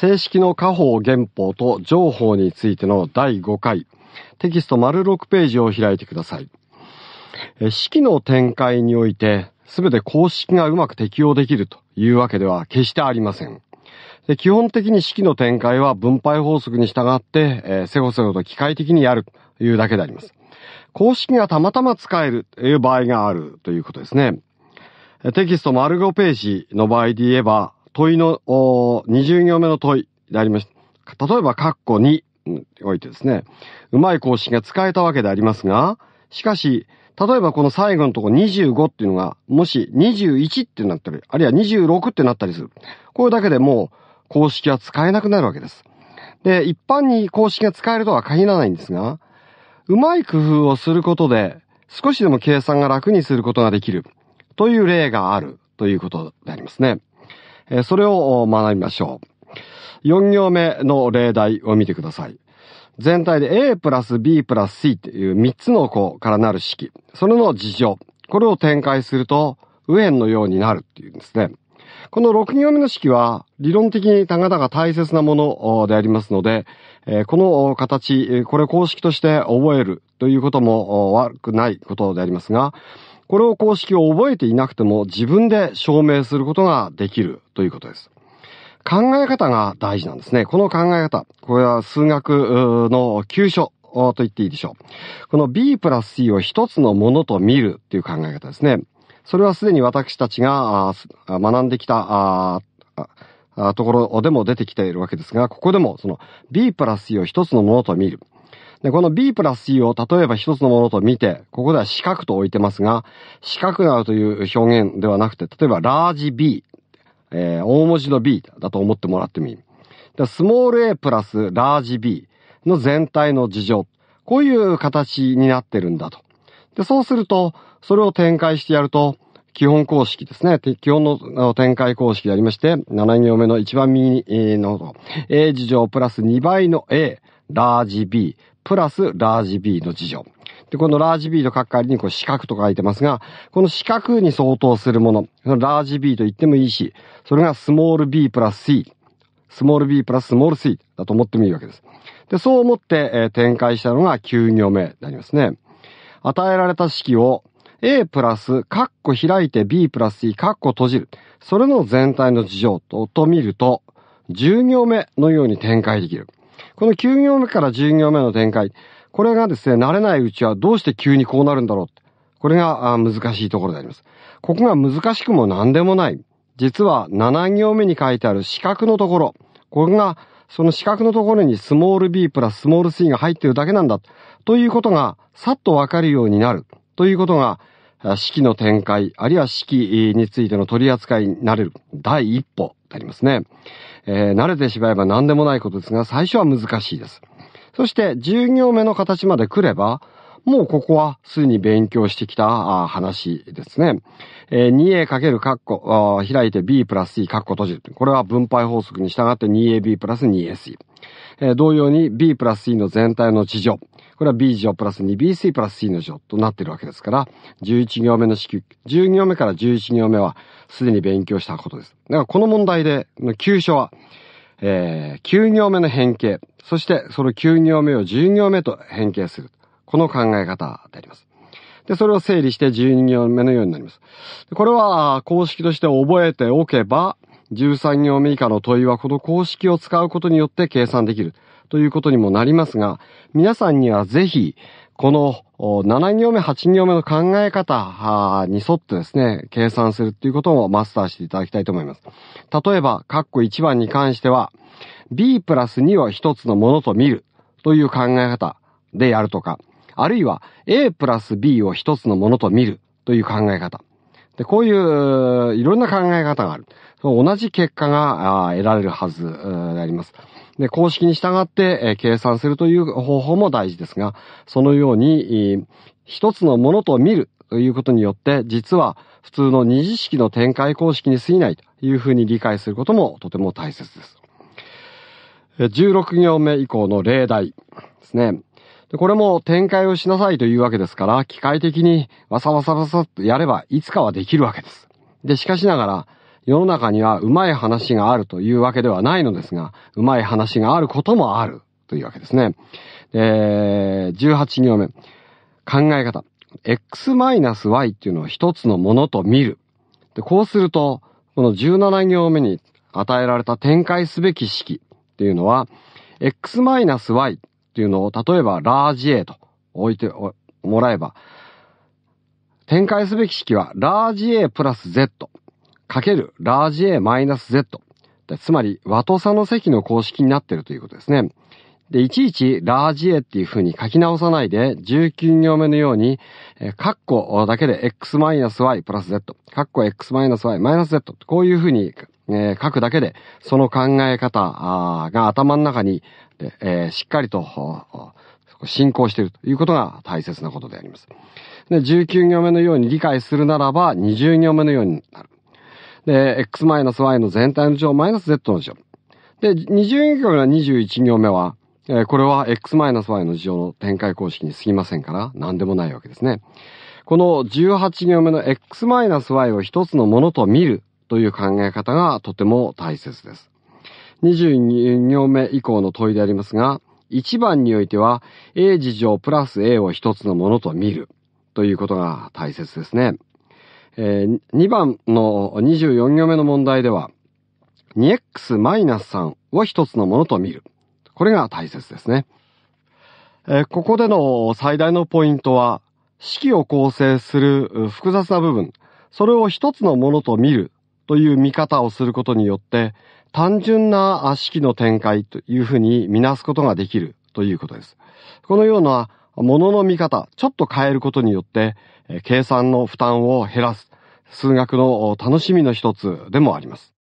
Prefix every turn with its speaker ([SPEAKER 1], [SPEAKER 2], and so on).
[SPEAKER 1] 正式の家法原法と情報についての第5回、テキスト丸6ページを開いてください。式の展開において、すべて公式がうまく適用できるというわけでは決してありません。で基本的に式の展開は分配法則に従って、えー、せごせごと機械的にやるというだけであります。公式がたまたま使えるという場合があるということですね。テキスト丸5ページの場合で言えば、問いの、20行目の問いでありました。例えば、カッコ2においてですね、うまい公式が使えたわけでありますが、しかし、例えばこの最後のとこ25っていうのが、もし21ってなったり、あるいは26ってなったりする。これだけでもう公式は使えなくなるわけです。で、一般に公式が使えるとは限らないんですが、うまい工夫をすることで、少しでも計算が楽にすることができるという例があるということでありますね。それを学びましょう。4行目の例題を見てください。全体で A プラス B プラス C という3つの項からなる式。それの事情。これを展開すると、右辺のようになるっていうんですね。この6行目の式は理論的にたたが大切なものでありますので、この形、これ公式として覚えるということも悪くないことでありますが、これを公式を覚えていなくても自分で証明することができるということです。考え方が大事なんですね。この考え方。これは数学の急所と言っていいでしょう。この B プラス C を一つのものと見るっていう考え方ですね。それはすでに私たちが学んできたところでも出てきているわけですが、ここでもその B プラス C を一つのものと見る。で、この B プラス C を例えば一つのものと見て、ここでは四角と置いてますが、四角なという表現ではなくて、例えばラージ B、えー、大文字の B だと思ってもらってもいい。でスモール A プラスラージ B の全体の事情。こういう形になってるんだと。で、そうすると、それを展開してやると、基本公式ですね。基本の展開公式でありまして、7行目の一番右の、A 事情プラス2倍の A、ラージ B、プラスラージ B の事情。で、このラージ B と書く代わりにこう四角と書いてますが、この四角に相当するもの、ラージ B と言ってもいいし、それがスモール B プラス C、スモール B プラススモール C だと思ってもいいわけです。で、そう思って、えー、展開したのが9行目になりますね。与えられた式を A プラス、カッコ開いて B プラス C、カッコ閉じる。それの全体の事情と、と見ると、10行目のように展開できる。この9行目から10行目の展開、これがですね、慣れないうちはどうして急にこうなるんだろう。これが難しいところであります。ここが難しくも何でもない。実は7行目に書いてある四角のところ。これが、その四角のところにスモール b プラススモール c が入っているだけなんだ。ということが、さっとわかるようになる。ということが、式の展開、あるいは式についての取り扱いになれる第一歩でありますね。えー、慣れてしまえば何でもないことですが、最初は難しいです。そして、10行目の形まで来れば、もうここはすでに勉強してきた話ですね。えー、2a かけるカッコ、開いて b プラス c カッコ閉じる。これは分配法則に従って 2ab プラス 2ac。えー、同様に b プラス c の全体の地上。これは B 乗プラス 2BC プラス C の乗となっているわけですから、11行目の式、10行目から11行目はすでに勉強したことです。だからこの問題で、急所は、えー、9行目の変形、そしてその9行目を10行目と変形する。この考え方であります。で、それを整理して12行目のようになります。これは公式として覚えておけば、13行目以下の問いはこの公式を使うことによって計算できる。ということにもなりますが、皆さんにはぜひ、この7行目、8行目の考え方に沿ってですね、計算するっていうことをマスターしていただきたいと思います。例えば、カッコ1番に関しては、b プラス2を一つのものと見るという考え方でやるとか、あるいは a プラス b を一つのものと見るという考え方。で、こういう、いろんな考え方がある。同じ結果が得られるはずであります。で、公式に従って計算するという方法も大事ですが、そのように、一つのものと見るということによって、実は普通の二次式の展開公式に過ぎないというふうに理解することもとても大切です。16行目以降の例題ですね。で、これも展開をしなさいというわけですから、機械的にわさわさわさっとやればいつかはできるわけです。で、しかしながら、世の中にはうまい話があるというわけではないのですが、うまい話があることもあるというわけですね。えー、18行目。考え方。x-y っていうのを一つのものと見る。で、こうすると、この17行目に与えられた展開すべき式っていうのは、x-y っていうのを、例えばラージ A と置いてもらえば、展開すべき式は、ラージ A プラス Z かけるラージ A マイナス Z。つまり、和と差の積の公式になってるということですね。で、いちいちラージ A っていう風に書き直さないで、19行目のように、えー、カッコだけで x-y プラス z、カッコ x-y マイナス z、こういう風に、えー、書くだけで、その考え方が頭の中にで、えー、しっかりと、進行しているということが大切なことであります。で、19行目のように理解するならば、20行目のようになる。で、x-y の全体の乗マイナス z の乗。で、20行目の21行目は、えー、これは x-y の乗の展開公式に過ぎませんから、何でもないわけですね。この18行目の x-y を一つのものと見るという考え方がとても大切です。22行目以降の問いでありますが、1番においては、A 事情プラス A を一つのものと見るということが大切ですね。えー、2番の24行目の問題では、2x-3 を一つのものと見る。これが大切ですね。えー、ここでの最大のポイントは、式を構成する複雑な部分、それを一つのものと見るという見方をすることによって、単純な式の展開というふうに見なすことができるということです。このようなものの見方、ちょっと変えることによって、計算の負担を減らす、数学の楽しみの一つでもあります。